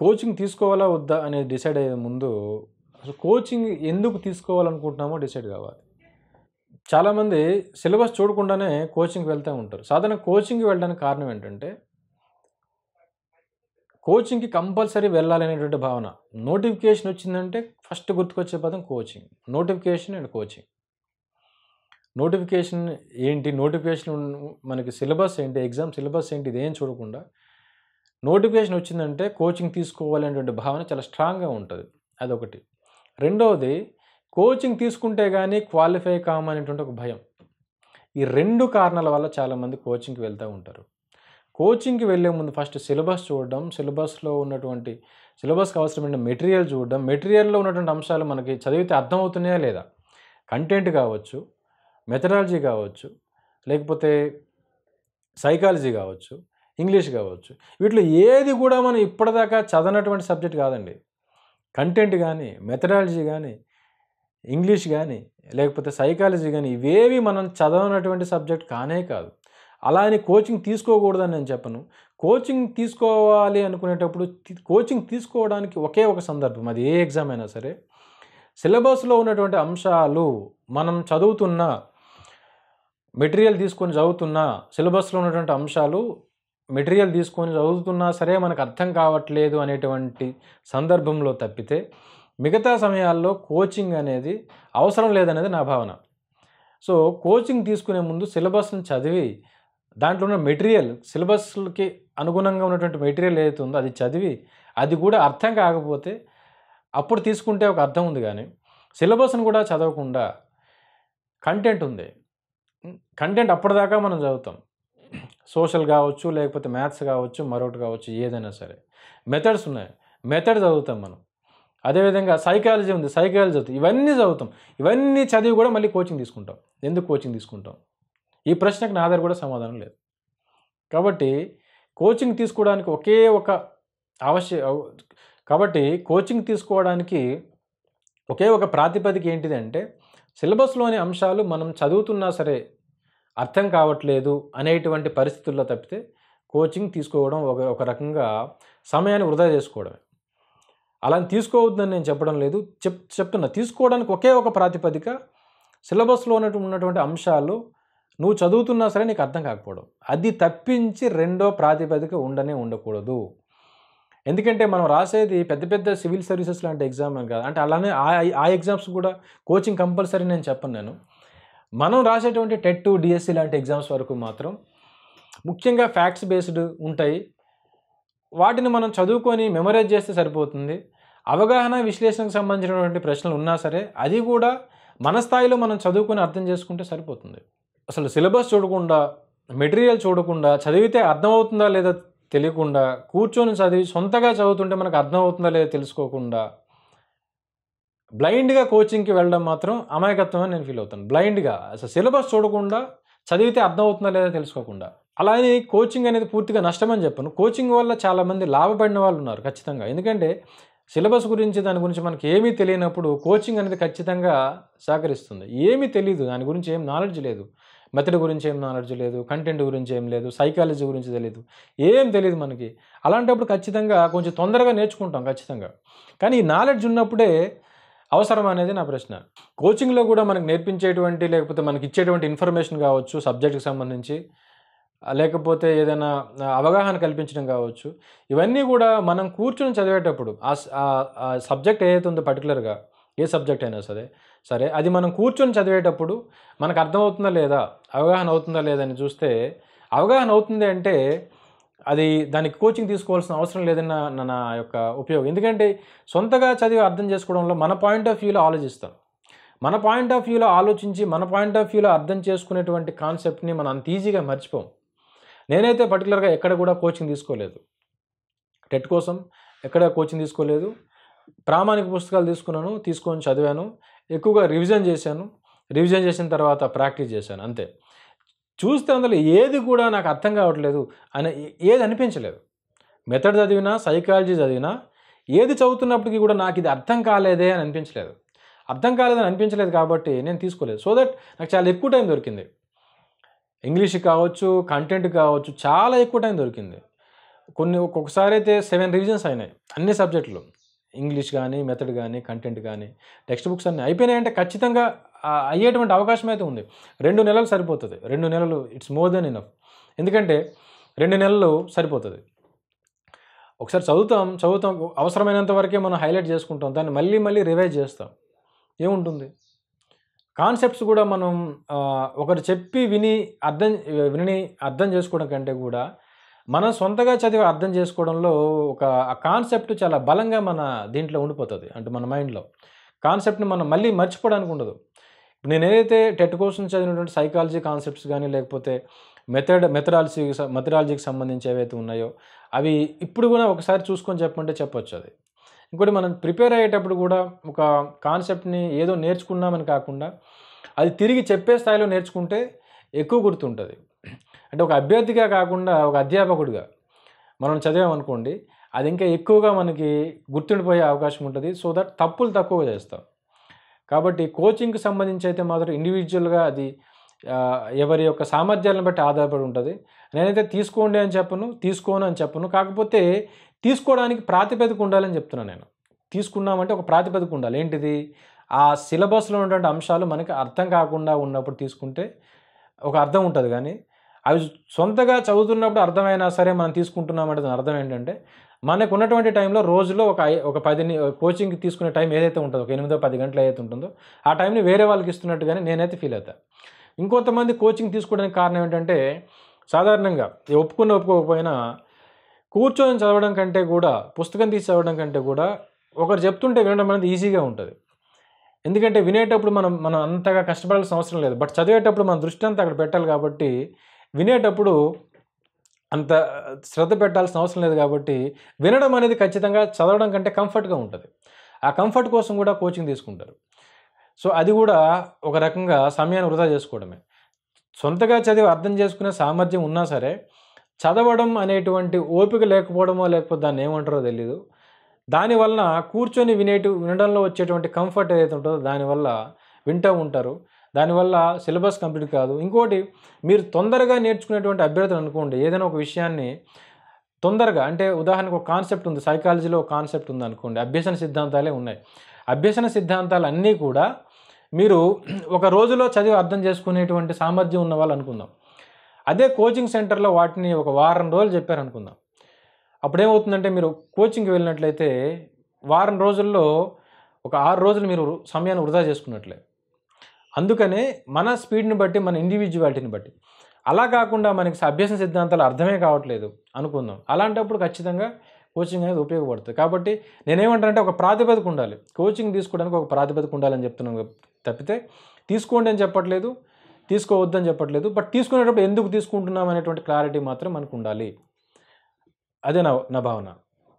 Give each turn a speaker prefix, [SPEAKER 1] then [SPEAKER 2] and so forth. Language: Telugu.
[SPEAKER 1] కోచింగ్ తీసుకోవాలా వద్దా అనేది డిసైడ్ అయ్యే ముందు అసలు కోచింగ్ ఎందుకు తీసుకోవాలనుకుంటున్నామో డిసైడ్ కావాలి చాలామంది సిలబస్ చూడకుండానే కోచింగ్కి వెళ్తూ ఉంటారు సాధారణ కోచింగ్కి వెళ్ళడానికి కారణం ఏంటంటే కోచింగ్కి కంపల్సరీ వెళ్ళాలనేటువంటి భావన నోటిఫికేషన్ వచ్చిందంటే ఫస్ట్ గుర్తుకొచ్చే పదం coaching notification and coaching notification ఏంటి నోటిఫికేషన్ మనకి సిలబస్ ఏంటి ఎగ్జామ్ సిలబస్ ఏంటి ఇదేం చూడకుండా నోటిఫికేషన్ వచ్చిందంటే కోచింగ్ తీసుకోవాలనేటువంటి భావన చాలా స్ట్రాంగ్గా ఉంటుంది అదొకటి రెండవది కోచింగ్ తీసుకుంటే కానీ క్వాలిఫై కామనేటువంటి ఒక భయం ఈ రెండు కారణాల వల్ల చాలామంది కోచింగ్కి వెళ్తూ ఉంటారు కోచింగ్కి వెళ్ళే ముందు ఫస్ట్ సిలబస్ చూడడం సిలబస్లో ఉన్నటువంటి సిలబస్కి అవసరమైన మెటీరియల్ చూడడం మెటీరియల్లో ఉన్నటువంటి అంశాలు మనకి చదివితే అర్థమవుతున్నాయా లేదా కంటెంట్ కావచ్చు మెథడాలజీ కావచ్చు లేకపోతే సైకాలజీ కావచ్చు ఇంగ్లీష్ కావచ్చు వీటిలో ఏది కూడా మనం ఇప్పటిదాకా చదవనటువంటి సబ్జెక్ట్ కాదండి కంటెంట్ కానీ మెథడాలజీ కానీ ఇంగ్లీష్ కానీ లేకపోతే సైకాలజీ కానీ ఇవేవి మనం చదవనటువంటి సబ్జెక్ట్ కానే కాదు అలా అని కోచింగ్ తీసుకోకూడదని నేను చెప్పను కోచింగ్ తీసుకోవాలి అనుకునేటప్పుడు కోచింగ్ తీసుకోవడానికి ఒకే ఒక సందర్భం అది ఏ ఎగ్జామ్ అయినా సరే సిలబస్లో ఉన్నటువంటి అంశాలు మనం చదువుతున్న మెటీరియల్ తీసుకొని చదువుతున్న సిలబస్లో ఉన్నటువంటి అంశాలు మెటీరియల్ తీసుకొని చదువుతున్నా సరే మనకు అర్థం కావట్లేదు అనేటువంటి సందర్భంలో తప్పితే మిగతా సమయాల్లో కోచింగ్ అనేది అవసరం లేదనేది నా భావన సో కోచింగ్ తీసుకునే ముందు సిలబస్ని చదివి దాంట్లో ఉన్న మెటీరియల్ సిలబస్కి అనుగుణంగా ఉన్నటువంటి మెటీరియల్ ఏదైతే ఉందో అది చదివి అది కూడా అర్థం కాకపోతే అప్పుడు తీసుకుంటే ఒక అర్థం ఉంది కానీ సిలబస్ని కూడా చదవకుండా కంటెంట్ ఉంది కంటెంట్ అప్పటిదాకా మనం చదువుతాం సోషల్ కావచ్చు లేకపోతే మ్యాథ్స్ కావచ్చు మరొకటి కావచ్చు ఏదైనా సరే మెథడ్స్ ఉన్నాయి మెథడ్ చదువుతాం మనం అదేవిధంగా సైకాలజీ ఉంది సైకాలజీ చదువుతాం ఇవన్నీ చదువుతాం ఇవన్నీ చదివి కూడా మళ్ళీ కోచింగ్ తీసుకుంటాం ఎందుకు కోచింగ్ తీసుకుంటాం ఈ ప్రశ్నకు నా దగ్గర కూడా సమాధానం లేదు కాబట్టి కోచింగ్ తీసుకోవడానికి ఒకే ఒక అవశ్య కాబట్టి కోచింగ్ తీసుకోవడానికి ఒకే ఒక ప్రాతిపదిక ఏంటిదంటే సిలబస్లోని అంశాలు మనం చదువుతున్నా సరే అర్థం కావట్లేదు అనేటువంటి పరిస్థితుల్లో తప్పితే కోచింగ్ తీసుకోవడం ఒక ఒక రకంగా సమయాన్ని వృధా చేసుకోవడమే అలా తీసుకోవద్దని నేను చెప్పడం లేదు చెప్ చెప్తున్నా తీసుకోవడానికి ఒకే ఒక ప్రాతిపదిక సిలబస్లో ఉన్నటువంటి అంశాలు నువ్వు చదువుతున్నా సరే నీకు అర్థం కాకపోవడం అది తప్పించి రెండో ప్రాతిపదిక ఉండనే ఉండకూడదు ఎందుకంటే మనం రాసేది పెద్ద పెద్ద సివిల్ సర్వీసెస్ లాంటి ఎగ్జామ్ కాదు అంటే అలానే ఆ ఎగ్జామ్స్ కూడా కోచింగ్ కంపల్సరీ నేను చెప్పను నేను మనం రాసేటువంటి టెట్ డిఎస్సి లాంటి ఎగ్జామ్స్ వరకు మాత్రం ముఖ్యంగా ఫ్యాక్ట్స్ బేస్డ్ ఉంటాయి వాటిని మనం చదువుకొని మెమరైజ్ చేస్తే సరిపోతుంది అవగాహన విశ్లేషణకు సంబంధించినటువంటి ప్రశ్నలు ఉన్నా సరే అది కూడా మన స్థాయిలో మనం చదువుకొని అర్థం చేసుకుంటే సరిపోతుంది అసలు సిలబస్ చూడకుండా మెటీరియల్ చూడకుండా చదివితే అర్థమవుతుందా లేదా తెలియకుండా కూర్చొని చదివి సొంతగా చదువుతుంటే మనకు అర్థమవుతుందా లేదా తెలుసుకోకుండా బ్లైండ్గా కోచింగ్కి వెళ్ళడం మాత్రం అమాయకత్వం అని నేను ఫీల్ అవుతాను బ్లైండ్గా అసలు సిలబస్ చూడకుండా చదివితే అర్థం అవుతుందా లేదా తెలుసుకోకుండా అలానే కోచింగ్ అనేది పూర్తిగా నష్టమని చెప్పను కోచింగ్ వల్ల చాలామంది లాభపడిన వాళ్ళు ఉన్నారు ఖచ్చితంగా ఎందుకంటే సిలబస్ గురించి దాని గురించి మనకి ఏమీ తెలియనప్పుడు కోచింగ్ అనేది ఖచ్చితంగా సహకరిస్తుంది ఏమీ తెలియదు దాని గురించి ఏం నాలెడ్జ్ లేదు మెథడ్ గురించి ఏం నాలెడ్జ్ లేదు కంటెంట్ గురించి ఏం లేదు సైకాలజీ గురించి తెలియదు ఏం తెలియదు మనకి అలాంటప్పుడు ఖచ్చితంగా కొంచెం తొందరగా నేర్చుకుంటాం ఖచ్చితంగా కానీ ఈ నాలెడ్జ్ ఉన్నప్పుడే అవసరం అనేది నా ప్రశ్న కోచింగ్లో కూడా మనకు నేర్పించేటువంటి లేకపోతే మనకి ఇచ్చేటువంటి ఇన్ఫర్మేషన్ కావచ్చు సబ్జెక్ట్కి సంబంధించి లేకపోతే ఏదైనా అవగాహన కల్పించడం కావచ్చు ఇవన్నీ కూడా మనం కూర్చొని చదివేటప్పుడు ఆ సబ్జెక్ట్ ఏదైతే ఉందో పర్టికులర్గా ఏ సబ్జెక్ట్ అయినా సరే సరే అది మనం కూర్చొని చదివేటప్పుడు మనకు అర్థమవుతుందా లేదా అవగాహన అవుతుందా లేదా అని చూస్తే అవగాహన అవుతుంది అంటే అది దానికి కోచింగ్ తీసుకోవాల్సిన అవసరం లేదన్న నా యొక్క ఉపయోగం ఎందుకంటే సొంతగా చదివి అర్థం చేసుకోవడంలో మన పాయింట్ ఆఫ్ వ్యూలో ఆలోచిస్తాం మన పాయింట్ ఆఫ్ వ్యూలో ఆలోచించి మన పాయింట్ ఆఫ్ వ్యూలో అర్థం చేసుకునేటువంటి కాన్సెప్ట్ని మనం అంత ఈజీగా మర్చిపోం నేనైతే పర్టికులర్గా ఎక్కడ కూడా కోచింగ్ తీసుకోలేదు టెట్ కోసం ఎక్కడ కోచింగ్ తీసుకోలేదు ప్రామాణిక పుస్తకాలు తీసుకున్నాను తీసుకొని చదివాను ఎక్కువగా రివిజన్ చేశాను రివిజన్ చేసిన తర్వాత ప్రాక్టీస్ చేశాను అంతే చూస్తే అందులో ఏది కూడా నాకు అర్థం కావట్లేదు అని ఏది అనిపించలేదు మెథడ్ చదివినా సైకాలజీ చదివినా ఏది చదువుతున్నప్పటికీ కూడా నాకు ఇది అర్థం కాలేదే అని అనిపించలేదు అర్థం కాలేదని అనిపించలేదు కాబట్టి నేను తీసుకోలేదు సో దట్ నాకు చాలా ఎక్కువ టైం దొరికింది ఇంగ్లీష్ కావచ్చు కంటెంట్ కావచ్చు చాలా ఎక్కువ టైం దొరికింది కొన్ని ఒక్కొక్కసారి అయితే సెవెన్ రివిజన్స్ అయినాయి అన్ని సబ్జెక్టులు ఇంగ్లీష్ కానీ మెథడ్ కానీ కంటెంట్ కానీ టెక్స్ట్ బుక్స్ అన్నీ అయిపోయినాయంటే ఖచ్చితంగా అయ్యేటువంటి అవకాశం అయితే ఉంది రెండు నెలలు సరిపోతుంది రెండు నెలలు ఇట్స్ మోర్ దెన్ ఇనఫ్ ఎందుకంటే రెండు నెలలు సరిపోతుంది ఒకసారి చదువుతాం చదువుతాం అవసరమైనంత వరకే మనం హైలైట్ చేసుకుంటాం దాన్ని మళ్ళీ మళ్ళీ రివైజ్ చేస్తాం ఏముంటుంది కాన్సెప్ట్స్ కూడా మనం ఒకరు చెప్పి విని అర్థం విని అర్థం చేసుకోవడం కంటే కూడా మనం సొంతగా చదివి అర్థం చేసుకోవడంలో ఒక ఆ కాన్సెప్ట్ చాలా బలంగా మన దీంట్లో ఉండిపోతుంది అంటే మన మైండ్లో కాన్సెప్ట్ని మనం మళ్ళీ మర్చిపోవడానికి ఉండదు నేను ఏదైతే టెట్ కోసం చదివినటువంటి సైకాలజీ కాన్సెప్ట్స్ కానీ లేకపోతే మెథడ్ మెథడాలజీ మెథడాలజీకి సంబంధించి ఏవైతే ఉన్నాయో అవి ఇప్పుడు కూడా ఒకసారి చూసుకొని చెప్పమంటే చెప్పొచ్చు అది ఇంకోటి మనం ప్రిపేర్ అయ్యేటప్పుడు కూడా ఒక కాన్సెప్ట్ని ఏదో నేర్చుకున్నామని కాకుండా అది తిరిగి చెప్పే స్థాయిలో నేర్చుకుంటే ఎక్కువ గుర్తుంటుంది అంటే ఒక అభ్యర్థిగా కాకుండా ఒక అధ్యాపకుడిగా మనం చదివామనుకోండి అది ఇంకా ఎక్కువగా మనకి గుర్తుండిపోయే అవకాశం ఉంటుంది సో దట్ తప్పులు తక్కువగా చేస్తాం కాబట్టి కోచింగ్కి సంబంధించి అయితే మాత్రం ఇండివిజువల్గా అది ఎవరి యొక్క సామర్థ్యాలను బట్టి ఆధారపడి ఉంటుంది నేనైతే తీసుకోండి అని చెప్పను తీసుకోను అని చెప్పను కాకపోతే తీసుకోవడానికి ప్రాతిపదిక ఉండాలని చెప్తున్నాను నేను తీసుకున్నామంటే ఒక ప్రాతిపదిక ఉండాలి ఏంటిది ఆ సిలబస్లో ఉన్నటువంటి అంశాలు మనకి అర్థం కాకుండా ఉన్నప్పుడు తీసుకుంటే ఒక అర్థం ఉంటుంది కానీ అవి సొంతగా చదువుతున్నప్పుడు అర్థమైనా సరే మనం తీసుకుంటున్నామంటే దాని అర్థం ఏంటంటే మనకు ఉన్నటువంటి టైంలో రోజులో ఒక ఒక పది కోచింగ్ తీసుకునే టైం ఏదైతే ఉంటుందో ఒక ఎనిమిదో పది గంటలు ఏదైతే ఉంటుందో ఆ టైంని వేరే వాళ్ళకి ఇస్తున్నట్టుగానే నేనైతే ఫీల్ అవుతాను ఇంకొంతమంది కోచింగ్ తీసుకోవడానికి కారణం ఏంటంటే సాధారణంగా ఒప్పుకున్న ఒప్పుకోకపోయినా కూర్చొని చదవడం కంటే కూడా పుస్తకం తీసి చదవడం కంటే కూడా ఒకరు చెప్తుంటే వినడం అనేది ఈజీగా ఉంటుంది ఎందుకంటే వినేటప్పుడు మనం మనం అంతగా కష్టపడాల్సిన అవసరం లేదు బట్ చదివేటప్పుడు మన దృష్టి అంతా అక్కడ పెట్టాలి కాబట్టి వినేటప్పుడు అంత శ్రద్ధ పెట్టాల్సిన అవసరం లేదు కాబట్టి వినడం అనేది ఖచ్చితంగా చదవడం కంటే కంఫర్ట్గా ఉంటుంది ఆ కంఫర్ట్ కోసం కూడా కోచింగ్ తీసుకుంటారు సో అది కూడా ఒక రకంగా సమయాన్ని వృధా చేసుకోవడమే సొంతగా చదివి అర్థం చేసుకునే సామర్థ్యం ఉన్నా సరే చదవడం అనేటువంటి ఓపిక లేకపోవడమో లేకపోతే దాన్ని ఏమంటారో తెలీదు దానివలన కూర్చొని వినేటి వినడంలో వచ్చేటువంటి కంఫర్ట్ ఏదైతే ఉంటుందో దానివల్ల వింటూ ఉంటారు దానివల్ల సిలబస్ కంప్లీట్ కాదు ఇంకోటి మీరు తొందరగా నేర్చుకునేటువంటి అభ్యర్థులు అనుకోండి ఏదైనా ఒక విషయాన్ని తొందరగా అంటే ఉదాహరణకు ఒక కాన్సెప్ట్ ఉంది సైకాలజీలో ఒక కాన్సెప్ట్ ఉంది అనుకోండి అభ్యసన సిద్ధాంతాలే ఉన్నాయి అభ్యసన సిద్ధాంతాలు అన్నీ కూడా మీరు ఒక రోజులో చదివి అర్థం చేసుకునేటువంటి సామర్థ్యం ఉన్న వాళ్ళు అనుకుందాం అదే కోచింగ్ సెంటర్లో వాటిని ఒక వారం రోజులు చెప్పారు అనుకుందాం అప్పుడేమవుతుందంటే మీరు కోచింగ్కి వెళ్ళినట్లయితే వారం రోజుల్లో ఒక ఆరు రోజులు మీరు సమయాన్ని వృధా చేసుకున్నట్లే అందుకనే మన స్పీడ్ని బట్టి మన ఇండివిజువాలిటీని బట్టి అలా కాకుండా మనకి అభ్యాస సిద్ధాంతాలు అర్థమే కావట్లేదు అనుకుందాం అలాంటప్పుడు ఖచ్చితంగా కోచింగ్ అనేది ఉపయోగపడుతుంది కాబట్టి నేనేమంటానంటే ఒక ప్రాతిపదిక ఉండాలి కోచింగ్ తీసుకోవడానికి ఒక ప్రాతిపదిక ఉండాలని చెప్తున్నాను తప్పితే తీసుకోండి అని చెప్పట్లేదు తీసుకోవద్దని చెప్పట్లేదు బట్ తీసుకునేటప్పుడు ఎందుకు తీసుకుంటున్నాం అనేటువంటి క్లారిటీ మాత్రం మనకు ఉండాలి అదే నా నా భావన